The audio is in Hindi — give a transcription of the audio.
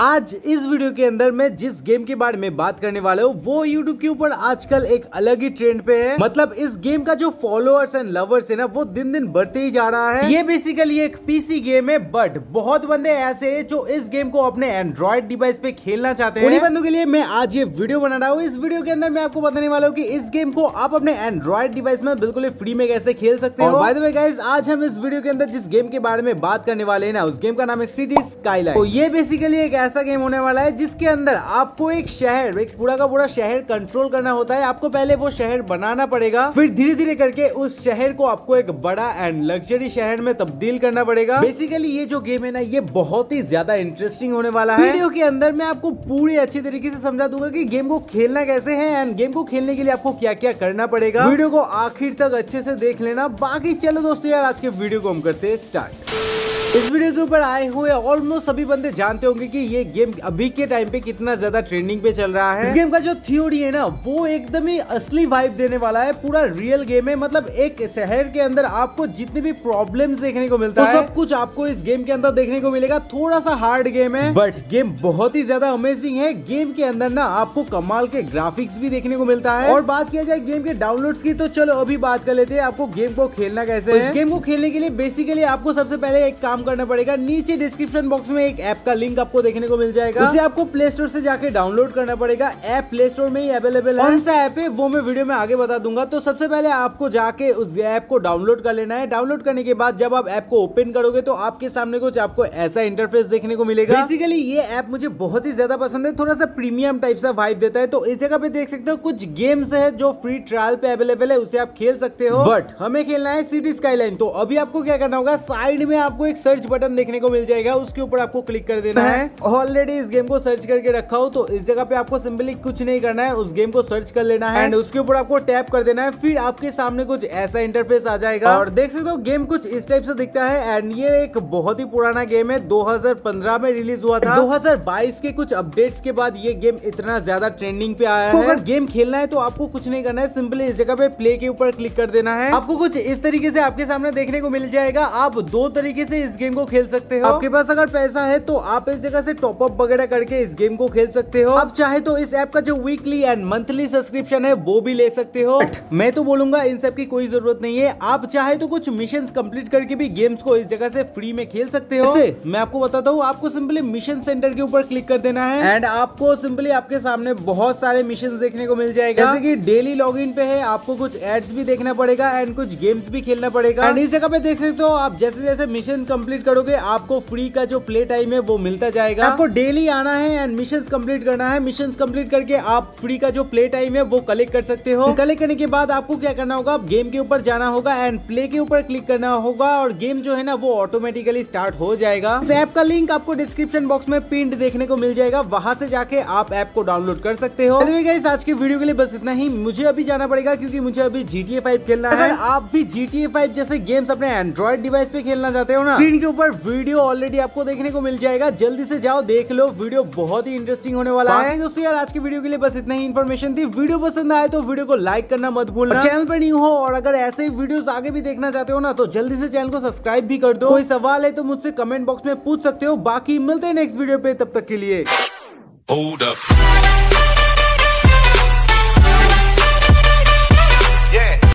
आज इस वीडियो के अंदर मैं जिस गेम के बारे में बात करने वाला हूँ वो YouTube के ऊपर आजकल एक अलग ही ट्रेंड पे है मतलब इस गेम का जो फॉलोअर्स एंड लवर्स है ना वो दिन दिन बढ़ते ही जा रहा है ये बेसिकली एक पीसी गेम है बट बहुत बंदे ऐसे हैं जो इस गेम को अपने एंड्रॉइड डिवाइस पे खेलना चाहते हैं बंदों के लिए मैं आज ये वीडियो बना रहा हूँ इस वीडियो के अंदर मैं आपको बताने वाला हूँ की इस गेम को आप अपने एंड्रॉइड डिवाइस में बिल्कुल फ्री में कैसे खेल सकते हो गाइज आज हम इस वीडियो के अंदर जिस गेम के बारे में बात करने वाले ना उस गेम का नाम है सिटी स्काई तो ये बेसिकली एक ऐसा गेम होने वाला है जिसके अंदर आपको एक शहर एक पूरा का पूरा शहर कंट्रोल करना होता है आपको पहले वो शहर बनाना पड़ेगा फिर धीरे धीरे करके उस शहर को आपको एक बड़ा एंड लग्जरी शहर में तब्दील करना पड़ेगा बेसिकली ये जो गेम है ना ये बहुत ही ज्यादा इंटरेस्टिंग होने वाला है वीडियो के अंदर मैं आपको पूरी अच्छी तरीके से समझा दूंगा की गेम को खेलना कैसे है एंड गेम को खेलने के लिए आपको क्या क्या करना पड़ेगा वीडियो को आखिर तक अच्छे से देख लेना बाकी चलो दोस्तों यार आज के वीडियो को हम करते हैं स्टार्ट इस वीडियो के ऊपर आए हुए ऑलमोस्ट सभी बंदे जानते होंगे कि ये गेम अभी के टाइम पे कितना ज्यादा ट्रेंडिंग पे चल रहा है इस गेम का जो थ्योरी है ना वो एकदम ही असली वाइब देने वाला है पूरा रियल गेम है मतलब एक शहर के अंदर आपको जितने भी प्रॉब्लम्स देखने को मिलता तो है सब कुछ आपको इस गेम के अंदर देखने को मिलेगा थोड़ा सा हार्ड गेम है बट गेम बहुत ही ज्यादा अमेजिंग है गेम के अंदर ना आपको कमाल के ग्राफिक्स भी देखने को मिलता है और बात किया जाए गेम के डाउनलोड की तो चलो अभी बात कर लेते हैं आपको गेम को खेलना कैसे तो है गेम को खेलने के लिए बेसिकली आपको सबसे पहले एक काम करना पड़ेगा नीचे डिस्क्रिप्शन बॉक्स में एक ऐप का लिंक आपको देखने को मिल जाएगा उसे आपको प्ले स्टोर से जाके डाउनलोड करना पड़ेगा ऐप प्ले स्टोर में ही अवेलेबल है कौन सा ऐप है वो मैं वीडियो में आगे बता दूंगा तो सबसे पहले आपको जाके उस ऐप को डाउनलोड कर लेना है डाउनलोड करने के बाद जब आप ऐप को ओपन करोगे तो आपके सामने कुछ आपको ऐसा इंटरफेस देखने को मिलेगा बेसिकली ये ऐप मुझे बहुत ही ज्यादा पसंद है थोड़ा सा प्रीमियम टाइप सा वाइब देता है तो इस जगह पे देख सकते हो कुछ गेम्स है जो फ्री ट्रायल पे अवेलेबल है उसे आप खेल सकते हो बट हमें खेलना है सिटी स्काईलाइन तो अभी आपको क्या करना होगा साइड में आपको एक सर्च सर्च बटन देखने को मिल जाएगा उसके ऊपर आपको क्लिक कर देना है ऑलरेडी इस गेम को सर्च करके रखा हो तो इस जगह पे आपको सिंपली कुछ नहीं करना है उस गेम को सर्च कर लेना है एंड उसके ऊपर आपको टैप कर देना है फिर आपके सामने कुछ ऐसा इंटरफेस आ जाएगा और देख सकते हो गेम कुछ इस टाइप से दिखता है एंड ये एक बहुत ही पुराना गेम है दो में रिलीज हुआ था दो के कुछ अपडेट के बाद ये गेम इतना ज्यादा ट्रेंडिंग पे आया तो है अगर गेम खेलना है तो आपको कुछ नहीं करना है सिंपली इस जगह पे प्ले के ऊपर क्लिक कर देना है आपको कुछ इस तरीके से आपके सामने देखने को मिल जाएगा आप दो तरीके से इस गेम को खेल सकते हो आपके पास अगर पैसा है तो आप इस जगह से टॉप अप वगैरह करके इस गेम को खेल सकते हो आप चाहे तो इस ऐप का जो वीकली एंड मंथली सब्सक्रिप्शन है वो भी ले सकते हो मैं तो बोलूंगा इन सब की कोई जरूरत नहीं है आप चाहे तो कुछ मिशन कम्प्लीट करके भी गेम्स को इस जगह से फ्री में खेल सकते हो मैं आपको बताता हूँ आपको सिंपली मिशन सेंटर के ऊपर क्लिक कर देना है एंड आपको सिंपली आपके सामने बहुत सारे मिशन देखने को मिल जाएगा जैसे की डेली लॉग पे है आपको कुछ एड्स भी देखना पड़ेगा एंड कुछ गेम्स भी खेलना पड़ेगा एंड इस जगह पे देख सकते हो आप जैसे जैसे मिशन कंप्लीट करोगे आपको फ्री का जो प्ले टाइम है वो मिलता जाएगा आपको डेली आना है एंड मिशन कंप्लीट करना है मिशन कंप्लीट करके आप फ्री का जो प्ले टाइम है वो कलेक्ट कर सकते हो कलेक्ट तो करने के बाद आपको क्या करना होगा गेम के ऊपर जाना होगा एंड प्ले के ऊपर क्लिक करना होगा और गेम जो है ना वो ऑटोमेटिकली स्टार्ट हो जाएगा इस ऐप का लिंक आपको डिस्क्रिप्शन बॉक्स में पिंड देखने को मिल जाएगा वहां से जाके आप ऐप को डाउनलोड कर सकते हो इस आज की वीडियो के लिए बस इतना ही मुझे अभी जाना पड़ेगा क्योंकि मुझे अभी GTA 5 खेलना है आप भी GTA 5 जैसे गेम्स अपने एंड्रॉइड डिवाइस पे खेलना चाहते हो ना के ऊपर वीडियो ऑलरेडी आपको देखने को मिल जाएगा जल्दी से जाओ देख लो वीडियो बहुत ही इंटरेस्टिंग होने वाला है हाँ। दोस्तों यार आज की वीडियो के लिए बस इतना ही इन्फॉर्मेशन थी वीडियो पसंद आए तो वीडियो को लाइक करना मत भूलना चैनल पर न्यू हो और अगर ऐसे ही वीडियो आगे भी देखना चाहते हो ना तो जल्दी से चैनल को सब्सक्राइब भी कर दो कोई सवाल है तो मुझसे कमेंट बॉक्स में पूछ सकते हो बाकी मिलते हैं नेक्स्ट वीडियो पे तब तक के लिए